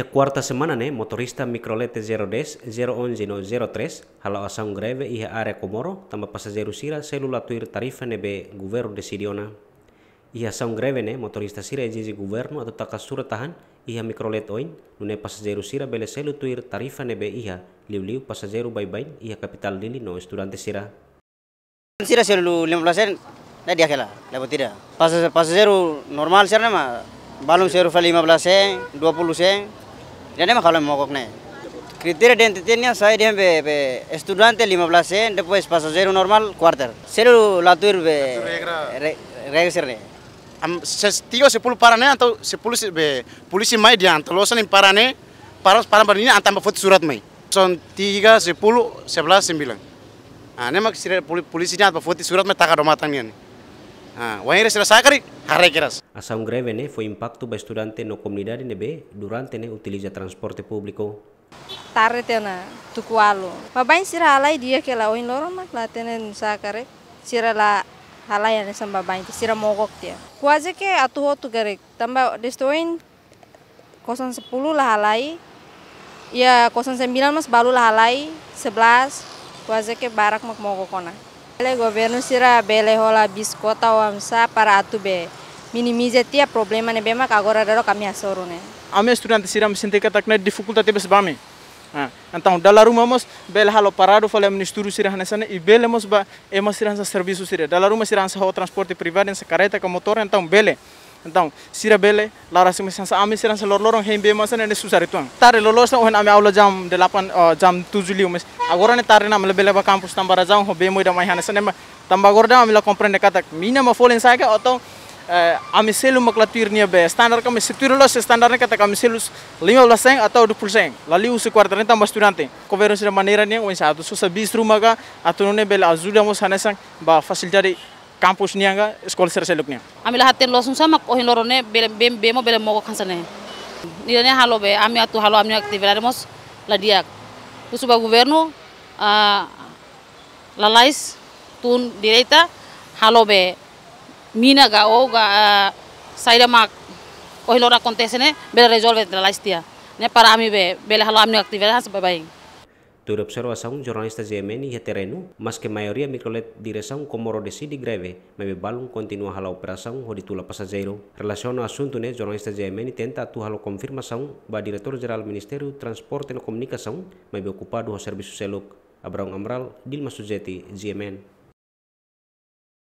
Ia kuarta semana ne motorista microlete 010 011 no 03 hala asa greve iha area Komoro tambah pasajero sira selula tuir tarifa ne be governo decidiona. Ia asa un greve ne motorista sira ejeji guvernu atau takas surat tahan iha mikrolet oin nune pasajero sira bele selu tuir tarifa ne be ia liu-liu pasajero bye-bye ia kapital dili no estudante sira. Sira selu 15 na dia kela lebo tidak. Pasajero normal sira ma Balum seru 15 sen, 20 sen, jadi mah kalau mogok nih. Kriteria identitasnya saya dia be, be estudiante 15 sen, después paso ser un normal quarter. Seru latur be regresi nih. Am setiga sepuluh parane atau sepuluh be polisi mai dia antolosan parane paros paran ini antam foto surat mai. Son tiga sepuluh sebelas sembilan. Nah, ini polisi polisinya apa foto surat mai tak ada nih. Ah, wayre se sa hari Asam greve ne foi impacto ba estudante no comunidade be. durante ne utiliza transporte publiko. Tarre tena tukualo. Ma bain sira halai dia ke la oin loro mak la tena sa kare sira la halai ane sam ba bain sira mogok dia. Kuaze ke atu hotu kare tamba destoin sepuluh lah halai. Ya sembilan mas balu lah halai sebelas. Kuaze ke barak mak mogokona. Le governo Sira bele hola biskota wamsa para atube. Minimize tia problema ne bema agora daro kami asoro ne. Ame estudante sira me sente katak ne dificuldade bes bame. Então, dala ruma mos bele halo parado fale ministuru sira hanesa e bele mos ba emasiransa sira hansa sira. Dala rumah sira hansa ho transporte privado, hansa sekareta com motor, então bele. Então, sira bele, lara sing mesan ami selor lorong hembe masan ene susari itu. Tare lor oh, ohen ami aula jam delapan, eh, jam tujuh liu mes. Agora ne tare na mele bele ba kampus tamba raja. ho be moida mai hanesan ma tamba gorda ami la komprende katak. Mina ma folen saike oto eh, ami selu maklatir nia be. Standar kami setur los standar ne katak ami selu belas sen atau dua puluh sen. Lali usi kuarta ne tambah studente. Coveron sira manera nia ohen sa susa bis rumaga atu nune bele azuda mo hanesan ba fasilitari campus nianga school serseluk nia amila hatten losun sama ko hin lorone bele bemo bele moko kansane ni dene halo be ami atu halo amni aktif. la diak ba governo a ah, la lais tun direita halo be mina ga o ga ah, saida mak ko hin lora kontesene bele resolve la tia ne para ami be bele halo amni aktiviraremos bye bye Tur observação, jornalistas iemeni heterenu, mas que maioria microletireção comorodici de greve, mebe balung continua a operação ho passageiro. Relação Relasional assunto, né, jornalistas iemeni tenta atuar a confirmação ba diretor-geral Ministério Transporte e Comunicação, mebe ocupado o serviço SELUC. Abraão Amral, Dilma Sujeti, GMN.